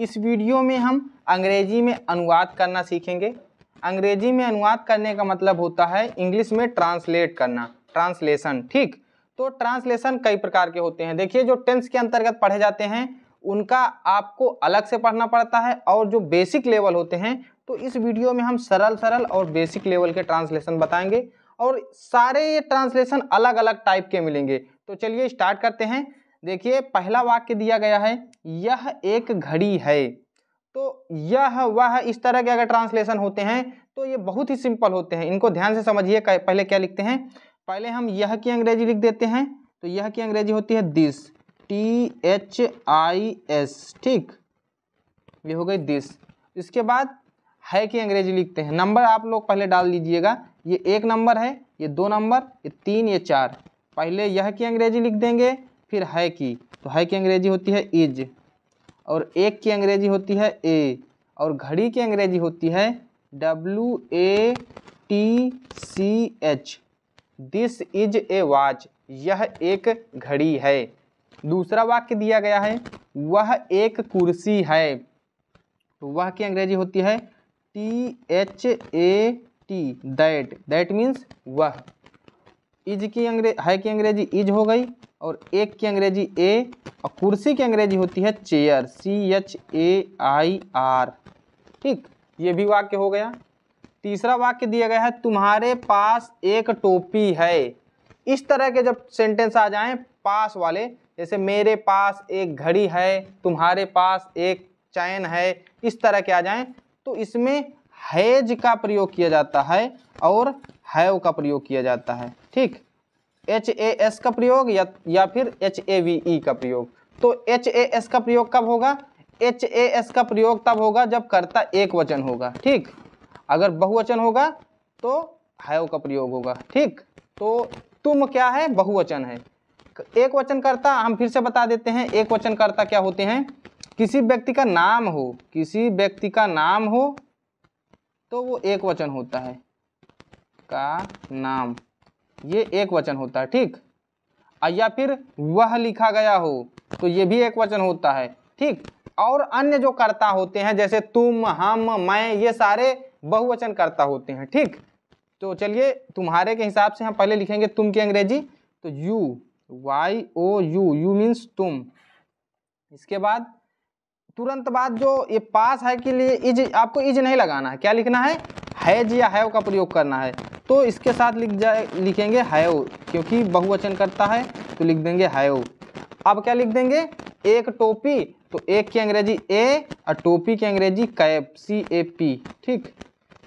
इस वीडियो में हम अंग्रेजी में अनुवाद करना सीखेंगे अंग्रेजी में अनुवाद करने का मतलब होता है इंग्लिश में ट्रांसलेट करना ट्रांसलेशन ठीक तो ट्रांसलेशन कई प्रकार के होते हैं देखिए जो टेंस के अंतर्गत पढ़े जाते हैं उनका आपको अलग से पढ़ना पड़ता है और जो बेसिक लेवल होते हैं तो इस वीडियो में हम सरल सरल और बेसिक लेवल के ट्रांसलेशन बताएंगे और सारे ये ट्रांसलेशन अलग अलग टाइप के मिलेंगे तो चलिए स्टार्ट करते हैं देखिए पहला वाक्य दिया गया है यह एक घड़ी है तो यह वह इस तरह के अगर ट्रांसलेशन होते हैं तो ये बहुत ही सिंपल होते हैं इनको ध्यान से समझिए पहले क्या लिखते हैं पहले हम यह की अंग्रेजी लिख देते हैं तो यह की अंग्रेजी होती है this T H I S ठीक ये हो गई दिस इसके बाद है की अंग्रेजी लिखते हैं नंबर आप लोग पहले डाल लीजिएगा ये एक नंबर है ये दो नंबर ये तीन ये चार पहले यह की अंग्रेजी लिख देंगे फिर है की तो है की अंग्रेजी होती है इज और एक की अंग्रेजी होती है ए और घड़ी की अंग्रेजी होती है W A T C H this is a watch यह एक घड़ी है दूसरा वाक्य दिया गया है वह एक कुर्सी है तो वह की अंग्रेजी होती है T H A T that that means वह इज की अंग्रेज है की अंग्रेजी इज हो गई और एक की अंग्रेजी ए और कुर्सी की अंग्रेजी होती है chair C H A I R ठीक ये भी वाक्य हो गया तीसरा वाक्य दिया गया है तुम्हारे पास एक टोपी है इस तरह के जब सेंटेंस आ जाएं पास वाले जैसे मेरे पास एक घड़ी है तुम्हारे पास एक चैन है इस तरह के आ जाएं तो इसमें हैज का प्रयोग किया जाता है और हैव का प्रयोग किया जाता है ठीक एच ए एस का प्रयोग या या फिर एच ए वी ई का प्रयोग तो एच ए एस का प्रयोग कब होगा एच ए एस का प्रयोग तब होगा जब कर्ता एक वचन होगा ठीक अगर बहुवचन होगा तो हैव का प्रयोग होगा ठीक तो तुम क्या है बहुवचन है एक वचन कर्ता हम फिर से बता देते हैं एक वचन कर्ता क्या होते हैं किसी व्यक्ति का नाम हो किसी व्यक्ति का नाम हो तो वो एक वचन होता है का नाम ये एक वचन होता है ठीक या फिर वह लिखा गया हो तो ये भी एक वचन होता है ठीक और अन्य जो कर्ता होते हैं जैसे तुम हम मैं ये सारे बहुवचन कर्ता होते हैं ठीक तो चलिए तुम्हारे के हिसाब से हम पहले लिखेंगे तुम की अंग्रेजी तो you Y O U you means तुम इसके बाद तुरंत बाद जो ये पास है के लिए इज आपको इज नहीं लगाना है क्या लिखना है हैज या हैव का प्रयोग करना है तो इसके साथ लिख जाए लिखेंगे हैव क्योंकि बहुवचन करता है तो लिख देंगे हैव अब क्या लिख देंगे एक टोपी तो एक की अंग्रेजी ए और टोपी की अंग्रेजी कैप सी ए पी ठीक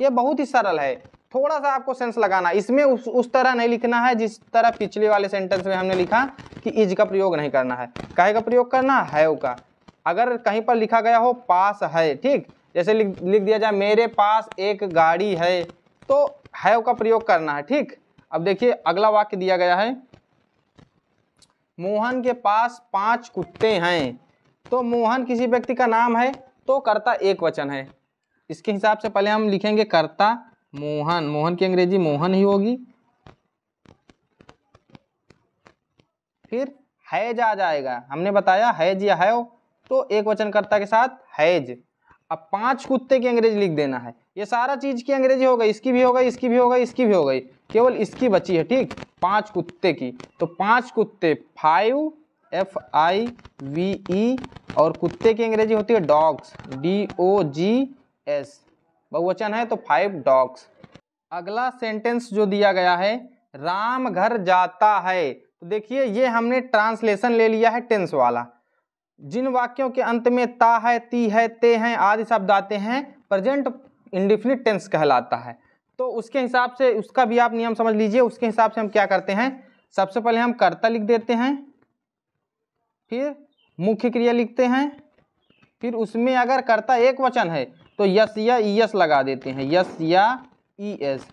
ये बहुत ही सरल है थोड़ा सा आपको सेंस लगाना इसमें उस उस तरह नहीं लिखना है जिस तरह पिछले वाले सेंटेंस में हमने लिखा कि इज का प्रयोग नहीं करना है काहे का प्रयोग करना हैव का अगर कहीं पर लिखा गया हो पास है ठीक जैसे लिख लिख दिया जाए मेरे पास एक गाड़ी है तो हैव का प्रयोग करना है ठीक अब देखिए अगला वाक्य दिया गया है मोहन के पास पांच कुत्ते हैं तो मोहन किसी व्यक्ति का नाम है तो कर्ता एक वचन है इसके हिसाब से पहले हम लिखेंगे कर्ता मोहन मोहन की अंग्रेजी मोहन ही होगी फिर हैज आ जाएगा हमने बताया हैज या हैव तो एक वचन कर्ता के साथ हैज अब पांच कुत्ते की अंग्रेजी लिख देना है ये सारा चीज की अंग्रेजी हो गई इसकी भी हो गई इसकी भी हो गई इसकी भी हो गई केवल इसकी बची है ठीक पांच कुत्ते की तो पांच कुत्ते five F I V E और कुत्ते की अंग्रेजी होती है dogs D O G S बहुवचन है तो फाइव डॉग्स अगला सेंटेंस जो दिया गया है राम घर जाता है तो देखिए ये हमने ट्रांसलेशन ले लिया है टेंस वाला जिन वाक्यों के अंत में ता है ती है ते हैं आदि शब्द आते हैं प्रेजेंट इंडिफिनिट टेंस कहलाता है तो उसके हिसाब से उसका भी आप नियम समझ लीजिए उसके हिसाब से हम क्या करते हैं सबसे पहले हम कर्ता लिख देते हैं फिर मुख्य क्रिया लिखते हैं फिर उसमें अगर कर्ता एक वचन है तो यस या ई एस लगा देते हैं यस या ई एस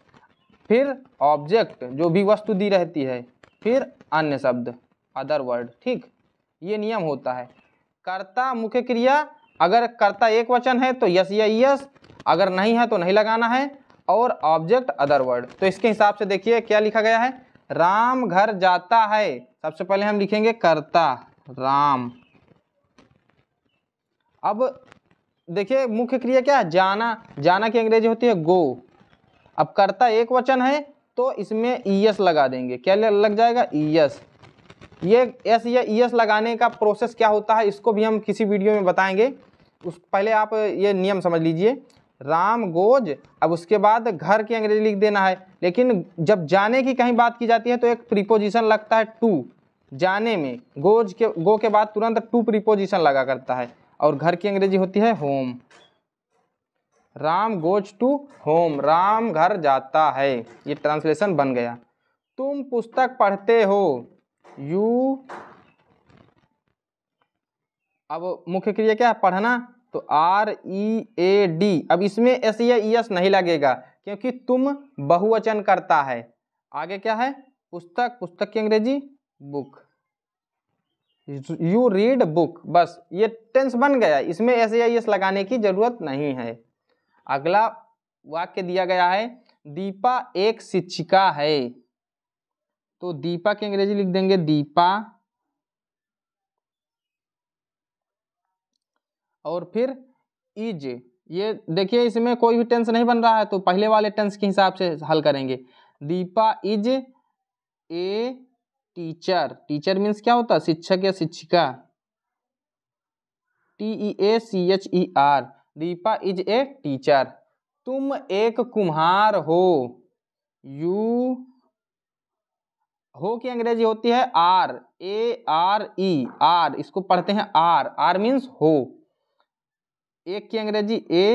फिर ऑब्जेक्ट जो भी वस्तु दी रहती है फिर अन्य शब्द अदर वर्ड ठीक ये नियम होता है कर्ता मुख्य क्रिया अगर कर्ता एक वचन है तो यस या यस अगर नहीं है तो नहीं लगाना है और ऑब्जेक्ट अदर वर्ड तो इसके हिसाब से देखिए क्या लिखा गया है राम घर जाता है सबसे पहले हम लिखेंगे कर्ता राम अब देखिए मुख्य क्रिया क्या है जाना जाना की अंग्रेजी होती है गो अब कर्ता एक वचन है तो इसमें ई एस लगा देंगे क्या लग जाएगा ई एस ये एस या ई एस लगाने का प्रोसेस क्या होता है इसको भी हम किसी वीडियो में बताएंगे उस पहले आप ये नियम समझ लीजिए राम गोज अब उसके बाद घर की अंग्रेजी लिख देना है लेकिन जब जाने की कहीं बात की जाती है तो एक प्रीपोजिशन लगता है टू जाने में गोज के गो के बाद तुरंत टू प्रीपोजिशन लगा करता है और घर की अंग्रेजी होती है home Ram goes to home Ram घर जाता है ये ट्रांसलेशन बन गया तुम पुस्तक पढ़ते हो यू अब मुख्य क्रिया क्या है पढ़ना तो आर ई ए डी अब इसमें एस या ई एस नहीं लगेगा क्योंकि तुम बहुवचन करता है आगे क्या है पुस्तक पुस्तक की अंग्रेजी बुक यू रीड बुक बस ये टेंस बन गया इसमें एस या ई एस लगाने की जरूरत नहीं है अगला वाक्य दिया गया है दीपा एक शिक्षिका है तो दीपा की अंग्रेजी लिख देंगे दीपा और फिर इज ये देखिए इसमें कोई भी टेंस नहीं बन रहा है तो पहले वाले टेंस के हिसाब से हल करेंगे Deepa is a teacher teacher means क्या होता है शिक्षक या शिक्षिका T E A C H E R Deepa is a teacher तुम एक कुम्हार हो यू हो की अंग्रेजी होती है R A R E R इसको पढ़ते हैं आर आर मीन्स हो एक की अंग्रेजी ए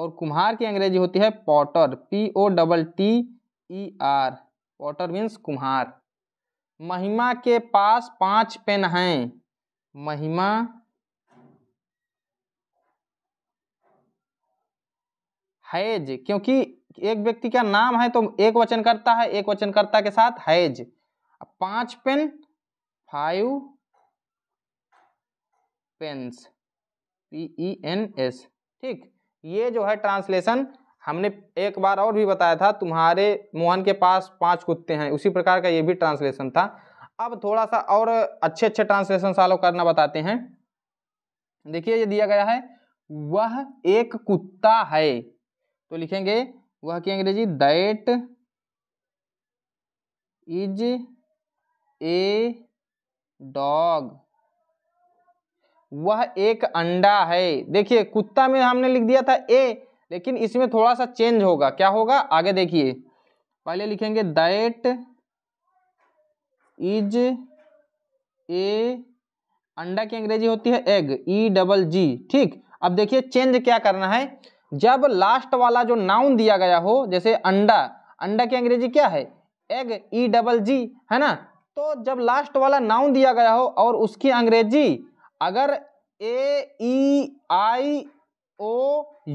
और कुम्हार की अंग्रेजी होती है potter P O double T E R potter means कुम्हार महिमा के पास पांच पेन हैं महिमा हैज क्योंकि एक व्यक्ति का नाम है तो एक वचन करता है एक वचन करता के साथ हैज पांच pen five pens P E N S ठीक ये जो है ट्रांसलेशन हमने एक बार और भी बताया था तुम्हारे मोहन के पास पांच कुत्ते हैं उसी प्रकार का ये भी ट्रांसलेशन था अब थोड़ा सा और अच्छे अच्छे ट्रांसलेशन सालों करना बताते हैं देखिए ये दिया गया है वह एक कुत्ता है तो लिखेंगे वह की अंग्रेजी दैट इज ए डॉग वह एक अंडा है देखिए कुत्ता में हमने लिख दिया था ए लेकिन इसमें थोड़ा सा चेंज होगा क्या होगा आगे देखिए पहले लिखेंगे दैट इज ए अंडा की अंग्रेजी होती है एग ई डबल जी ठीक अब देखिए चेंज क्या करना है जब लास्ट वाला जो नाउन दिया गया हो जैसे अंडा अंडा की अंग्रेजी क्या है एग ई डबल जी है ना तो जब लास्ट वाला नाउन दिया गया हो और उसकी अंग्रेजी अगर ए E I O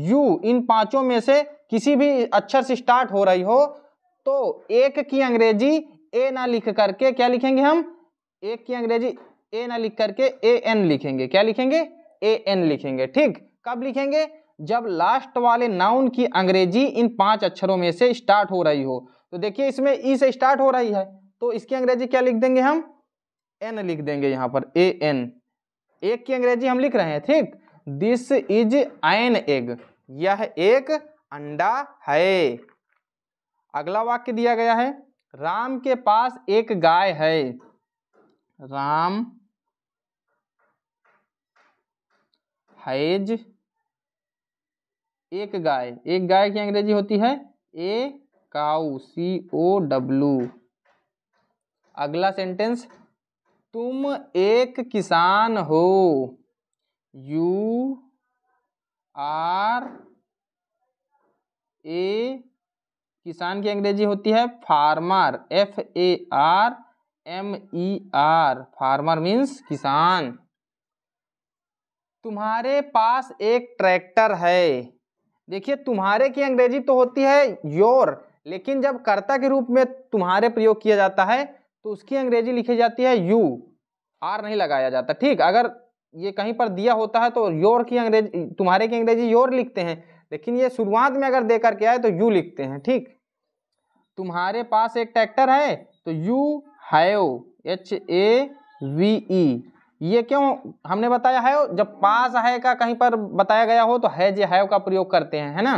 you in पांचों में से किसी भी अक्षर से स्टार्ट हो रही हो तो एक की अंग्रेजी ए ना लिख करके क्या लिखेंगे हम एक की अंग्रेजी ए ना लिख करके ए एन लिखेंगे क्या लिखेंगे ए एन लिखेंगे ठीक कब लिखेंगे जब लास्ट वाले नाउन की अंग्रेजी इन पांच अक्षरों में से स्टार्ट हो रही हो तो देखिए इसमें ई e से स्टार्ट हो रही है तो इसकी अंग्रेजी क्या लिख देंगे हम एन लिख देंगे यहाँ पर ए एन एक की अंग्रेजी हम लिख रहे हैं ठीक दिस इज एन एग यह एक अंडा है अगला वाक्य दिया गया है राम के पास एक गाय है राम हैज एक गाय एक गाय की अंग्रेजी होती है a cow C O W अगला सेंटेंस तुम एक किसान हो यू आर ए किसान की अंग्रेजी होती है farmer F A R M E R farmer means किसान तुम्हारे पास एक ट्रैक्टर है देखिए तुम्हारे की अंग्रेजी तो होती है योर लेकिन जब कर्ता के रूप में तुम्हारे प्रयोग किया जाता है तो उसकी अंग्रेजी लिखी जाती है यू आर नहीं लगाया जाता ठीक अगर ये कहीं पर दिया होता है तो योर की अंग्रेजी तुम्हारे की अंग्रेजी योर लिखते हैं लेकिन ये शुरुआत में अगर दे करके आए तो यू लिखते हैं ठीक तुम्हारे पास एक ट्रैक्टर है तो you have H A V E ये क्यों हमने बताया है जब पास है का कहीं पर बताया गया हो तो हैज हैव का प्रयोग करते हैं है ना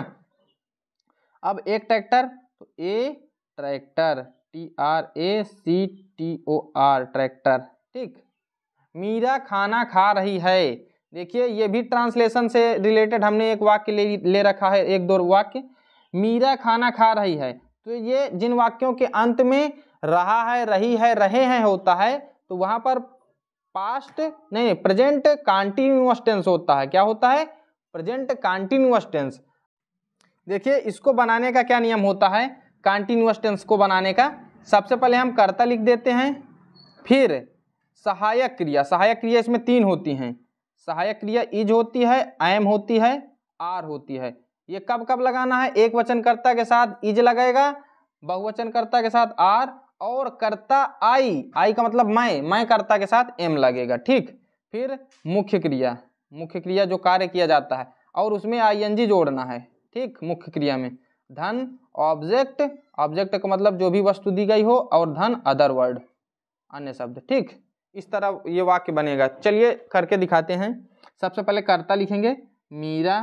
अब एक ट्रैक्टर तो a tractor T R A C T O R tractor ठीक मीरा खाना खा रही है देखिए ये भी ट्रांसलेशन से रिलेटेड हमने एक वाक्य ले ले रखा है एक दो वाक्य मीरा खाना खा रही है तो ये जिन वाक्यों के अंत में रहा है रही है रहे हैं होता है तो वहाँ पर पास्ट नहीं प्रेजेंट कॉन्टिन्यूस टेंस होता है क्या होता है प्रेजेंट कॉन्टिन्यूस टेंस देखिए इसको बनाने का क्या नियम होता है कॉन्टीन्यूस टेंस को बनाने का सबसे पहले हम कर्ता लिख देते हैं फिर सहायक क्रिया सहायक क्रिया इसमें तीन होती हैं सहायक क्रिया इज होती है एम होती है आर होती है ये कब कब लगाना है एक वचनकर्ता के साथ इज लगेगा बहुवचनकर्ता के साथ आर और कर्ता आई आई का मतलब मैं मैं कर्ता के साथ एम लगेगा ठीक फिर मुख्य क्रिया मुख्य क्रिया जो कार्य किया जाता है और उसमें आई एन जी जोड़ना है ठीक मुख्य क्रिया में धन ऑब्जेक्ट ऑब्जेक्ट का मतलब जो भी वस्तु दी गई हो और धन अदर वर्ड अन्य शब्द ठीक इस तरह ये वाक्य बनेगा चलिए करके दिखाते हैं सबसे पहले कर्ता लिखेंगे Meera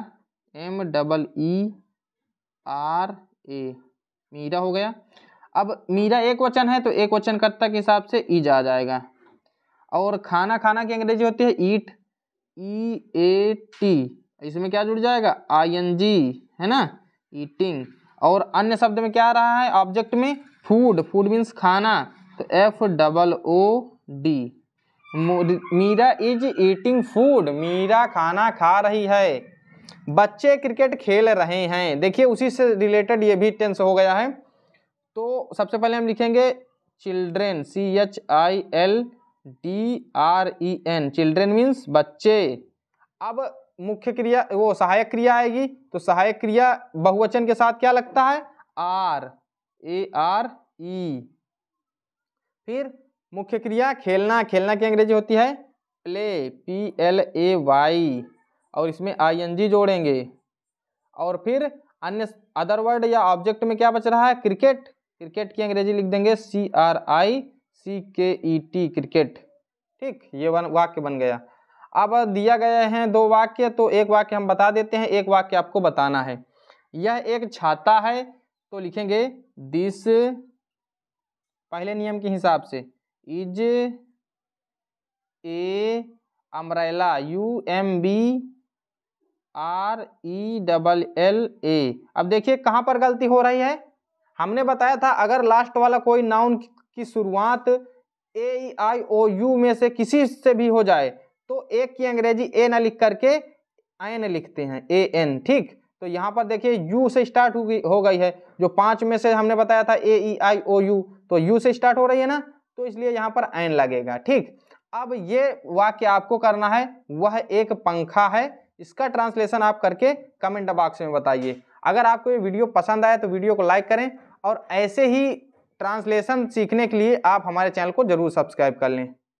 M double E R A Meera हो गया अब मीरा एक वचन है तो एक वचन कर्ता के हिसाब से ईज आ जाएगा और खाना खाना की अंग्रेजी होती है ईट ई ए टी इसमें क्या जुड़ जाएगा आई एन जी है ना ईटिंग और अन्य शब्द में क्या आ रहा है ऑब्जेक्ट में फूड फूड मीन्स खाना तो F double O D Meera is eating food Meera खाना खा रही है बच्चे क्रिकेट खेल रहे हैं देखिए उसी से रिलेटेड ये भी टेंस हो गया है तो सबसे पहले हम लिखेंगे children C H I L D R E N children means बच्चे अब मुख्य क्रिया वो सहायक क्रिया आएगी तो सहायक क्रिया बहुवचन के साथ क्या लगता है आर ए आर ई फिर मुख्य क्रिया खेलना खेलना की अंग्रेजी होती है play P L A Y और इसमें आई एन जी जोड़ेंगे और फिर अन्य अदर वर्ड या ऑब्जेक्ट में क्या बच रहा है क्रिकेट क्रिकेट की अंग्रेजी लिख देंगे सी आर आई सी के ई टी क्रिकेट ठीक ये वाक्य बन गया अब दिया गया है दो वाक्य तो एक वाक्य हम बता देते हैं एक वाक्य आपको बताना है यह एक छाता है तो लिखेंगे दिस पहले नियम के हिसाब से is a umbrella U M B R E double L A अब देखिए कहाँ पर गलती हो रही है हमने बताया था अगर लास्ट वाला कोई नाउन की शुरुआत ए आई ओ यू में से किसी से भी हो जाए तो ए की अंग्रेजी ए ना लिख करके एन लिखते हैं ए एन ठीक तो यहाँ पर देखिए यू से स्टार्ट हो गई हो गई है जो पांच में से हमने बताया था A E I O U तो यू से स्टार्ट हो रही है ना तो इसलिए यहाँ पर एन लगेगा ठीक अब ये वाक्य आपको करना है वह एक पंखा है इसका ट्रांसलेशन आप करके कमेंट बॉक्स में बताइए अगर आपको ये वीडियो पसंद आया तो वीडियो को लाइक करें और ऐसे ही ट्रांसलेशन सीखने के लिए आप हमारे चैनल को जरूर सब्सक्राइब कर लें